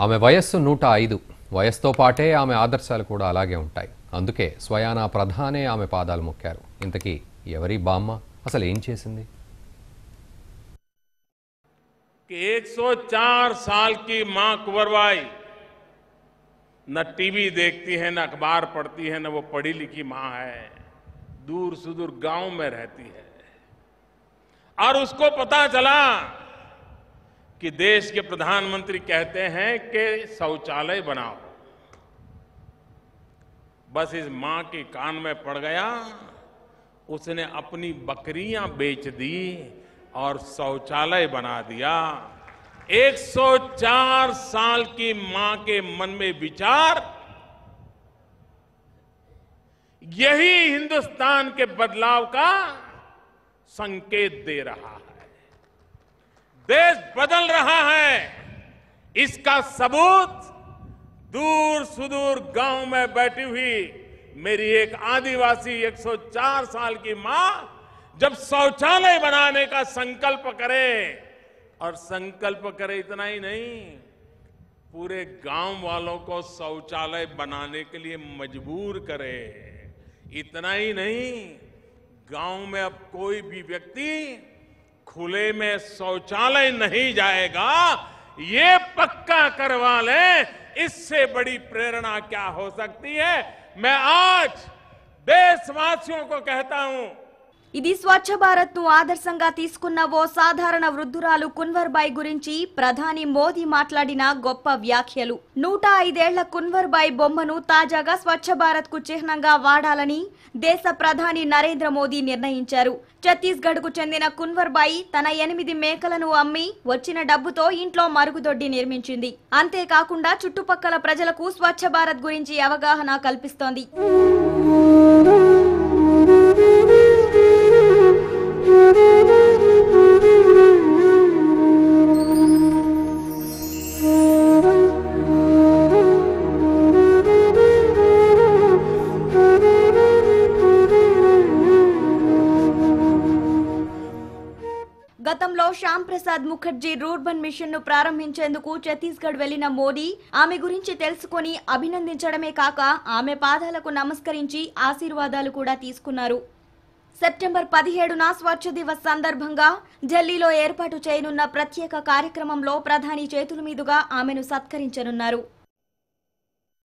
ఆమే వైస్సో 105 వైస్ తో పాటే ఆమే ఆదర్శాలు కూడా అలాగే ఉంటాయి అందుకే స్వయానా ప్రధానే ఆమే పాదాలు ముక్కారు ఇంతకీ ఎవరి బామ్మ అసలు ఏం చేస్తుంది కే 104 సాల్ కీ మా కవర్వాయి నా టీవీ देखती है ना अखबार पढ़ती है ना वो पढ़ी लिखी मां है दूर सुदूर गांव में रहती है और उसको पता चला कि देश के प्रधानमंत्री कहते हैं कि शौचालय बनाओ बस इस मां के कान में पड़ गया उसने अपनी बकरियां बेच दी और शौचालय बना दिया 104 साल की मां के मन में विचार यही हिंदुस्तान के बदलाव का संकेत दे रहा है देश बदल रहा है इसका सबूत दूर सुदूर गांव में बैठी हुई मेरी एक आदिवासी 104 साल की मां जब शौचालय बनाने का संकल्प करे और संकल्प करे इतना ही नहीं पूरे गांव वालों को शौचालय बनाने के लिए मजबूर करे इतना ही नहीं गांव में अब कोई भी व्यक्ति खुले में शौचालय नहीं जाएगा ये पक्का करवा लें इससे बड़ी प्रेरणा क्या हो सकती है मैं आज देशवासियों को कहता हूं ఇది స్వచ్ఛ ను ఆదర్శంగా తీసుకున్న ఓ సాధారణ వృద్ధురాలు కున్వర్బాయ్ గురించి ప్రధాని మోదీ మాట్లాడిన గొప్ప వ్యాఖ్యలు నూట ఐదేళ్ల కున్వర్బాయ్ బొమ్మను తాజాగా స్వచ్ఛ భారత్ కు చిహ్నంగా వాడాలని దేశ ప్రధాని నరేంద్ర మోదీ నిర్ణయించారు ఛత్తీస్గఢ్ కు చెందిన కున్వర్బాయి తన ఎనిమిది మేకలను అమ్మి వచ్చిన డబ్బుతో ఇంట్లో మరుగుదొడ్డి నిర్మించింది అంతేకాకుండా చుట్టుపక్కల ప్రజలకు స్వచ్ఛ భారత్ గురించి అవగాహన కల్పిస్తోంది శ్యామ్ ప్రసాద్ ముఖర్జీ రూర్బన్ మిషన్ ను ప్రారంభించేందుకు ఛత్తీస్గఢ్ వెళ్లిన మోడీ ఆమె గురించి తెలుసుకుని అభినందించడమే కాక ఆమె పాదాలకు నమస్కరించి ఆశీర్వాదాలు కూడా తీసుకున్నారు సెప్టెంబర్ పదిహేడున స్వచ్ఛ దివస్ సందర్భంగా ఢిల్లీలో ఏర్పాటు చేయనున్న ప్రత్యేక కార్యక్రమంలో ప్రధాని చేతుల మీదుగా ఆమెను సత్కరించనున్నారు